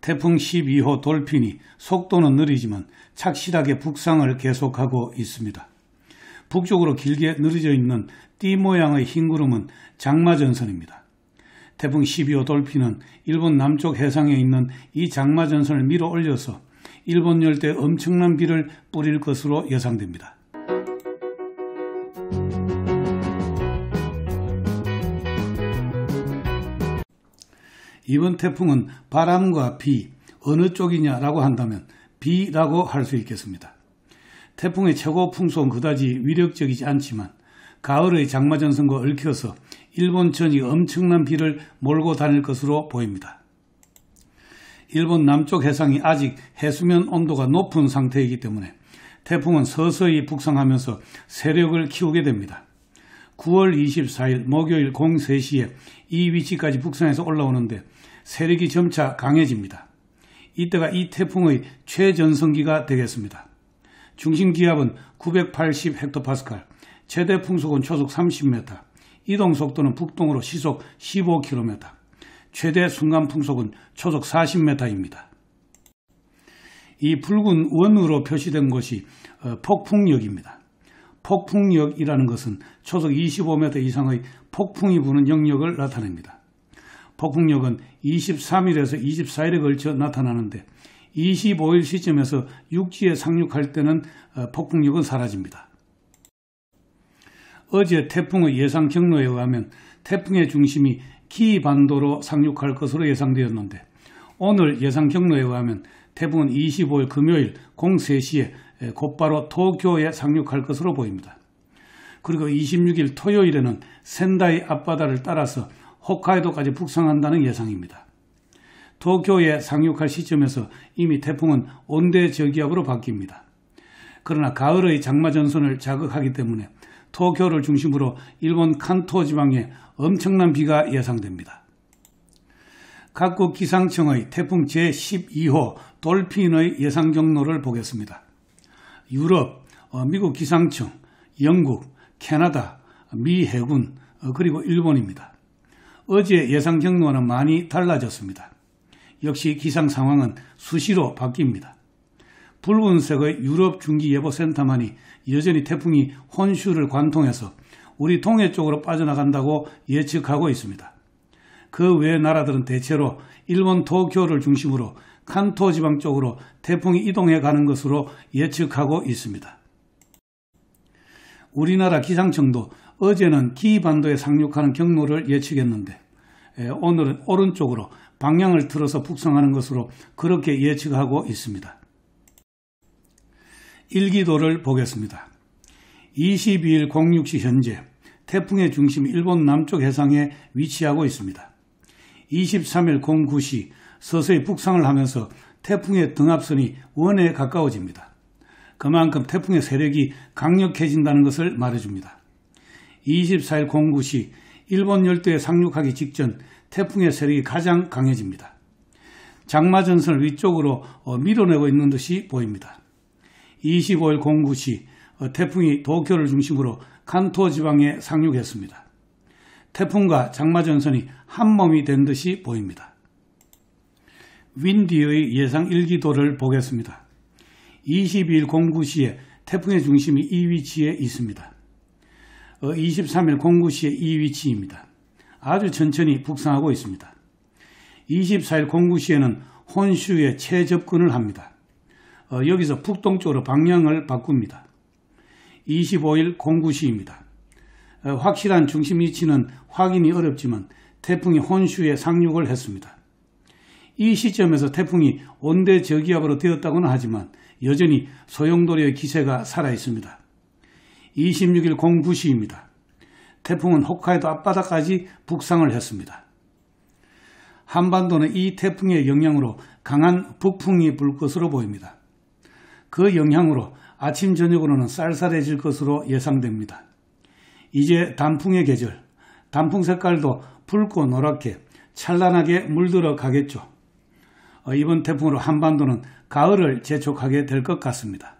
태풍 12호 돌핀이 속도는 느리지만 착실하게 북상을 계속하고 있습니다. 북쪽으로 길게 늘어져 있는 띠 모양의 흰 구름은 장마전선입니다. 태풍 12호 돌핀은 일본 남쪽 해상에 있는 이 장마전선을 밀어 올려서 일본 열대 엄청난 비를 뿌릴 것으로 예상됩니다. 이번 태풍은 바람과 비, 어느 쪽이냐라고 한다면 비라고 할 수 있겠습니다. 태풍의 최고 풍속은 그다지 위력적이지 않지만 가을의 장마전선과 얽혀서 일본전이 엄청난 비를 몰고 다닐 것으로 보입니다. 일본 남쪽 해상이 아직 해수면 온도가 높은 상태이기 때문에 태풍은 서서히 북상하면서 세력을 키우게 됩니다. 9월 24일 목요일 03시에 이 위치까지 북상해서 올라오는데 세력이 점차 강해집니다. 이때가 이 태풍의 최전성기가 되겠습니다. 중심 기압은 980헥토파스칼, 최대 풍속은 초속 30m, 이동 속도는 북동으로 시속 15km, 최대 순간 풍속은 초속 40m입니다. 이 붉은 원으로 표시된 것이 어, 폭풍역입니다. 폭풍역이라는 것은 초속 25m 이상의 폭풍이 부는 영역을 나타냅니다. 폭풍력은 23일에서 24일에 걸쳐 나타나는데 25일 시점에서 육지에 상륙할 때는 어, 폭풍력은 사라집니다. 어제 태풍의 예상 경로에 의하면 태풍의 중심이 키반도로 상륙할 것으로 예상되었는데 오늘 예상 경로에 의하면 태풍은 25일 금요일 03시에 곧바로 도쿄에 상륙할 것으로 보입니다. 그리고 26일 토요일에는 센다이 앞바다를 따라서 홋카이도까지 북상한다는 예상입니다. 도쿄에 상륙할 시점에서 이미 태풍은 온대 저기압으로 바뀝니다. 그러나 가을의 장마 전선을 자극하기 때문에 도쿄를 중심으로 일본 칸토 지방에 엄청난 비가 예상됩니다. 각국 기상청의 태풍 제12호 돌핀의 예상 경로를 보겠습니다. 유럽, 어, 미국 기상청, 영국, 캐나다, 미 해군, 어, 그리고 일본입니다. 어제 예상 경로와는 많이 달라졌습니다. 역시 기상 상황은 수시로 바뀝니다. 붉은색의 유럽 중기 예보 센터만이 여전히 태풍이 혼슈를 관통해서 우리 동해 쪽으로 빠져나간다고 예측하고 있습니다. 그 외 나라들은 대체로 일본 도쿄를 중심으로 칸토 지방 쪽으로 태풍이 이동해 가는 것으로 예측하고 있습니다. 우리나라 기상청도 어제는 기반도에 상륙하는 경로를 예측했는데 예, 오늘은 오른쪽으로 방향을 틀어서 북상하는 것으로 그렇게 예측하고 있습니다. 일기도를 보겠습니다. 22일 06시 현재 태풍의 중심 일본 남쪽 해상에 위치하고 있습니다. 23일 09시 서서히 북상을 하면서 태풍의 등압선이 원에 가까워집니다. 그만큼 태풍의 세력이 강력해진다는 것을 말해줍니다. 24일 09시 일본 열도에 상륙하기 직전 태풍의 세력이 가장 강해집니다. 장마전선을 위쪽으로 어, 밀어내고 있는 듯이 보입니다. 25일 09시 어, 태풍이 도쿄를 중심으로 칸토 지방에 상륙했습니다. 태풍과 장마전선이 한몸이 된 듯이 보입니다. 윈디의 예상 일기도를 보겠습니다. 22일 공구시에 태풍의 중심이 이 위치에 있습니다. 23일 어, 공구시에이 위치입니다. 아주 천천히 북상하고 있습니다. 24일 공구시에는 혼슈에 최접근을 합니다. 어, 여기서 북동쪽으로 방향을 바꿉니다. 25일 공구시입니다 어, 확실한 중심 위치는 확인이 어렵지만 태풍이 혼슈에 상륙을 했습니다. 이 시점에서 태풍이 온대 저기압으로 되었다고는 하지만 여전히 소용돌이의 기세가 살아있습니다. 26일 09시입니다. 태풍은 홋카이도 앞바다까지 북상을 했습니다. 한반도는 이 태풍의 영향으로 강한 북풍이 불 것으로 보입니다. 그 영향으로 아침 저녁으로는 쌀쌀해질 것으로 예상됩니다. 이제 단풍의 계절, 단풍 색깔도 붉고 노랗게 찬란하게 물들어 가겠죠. 어, 이번 태풍으로 한반도는 가을을 재촉하게 될 것 같습니다.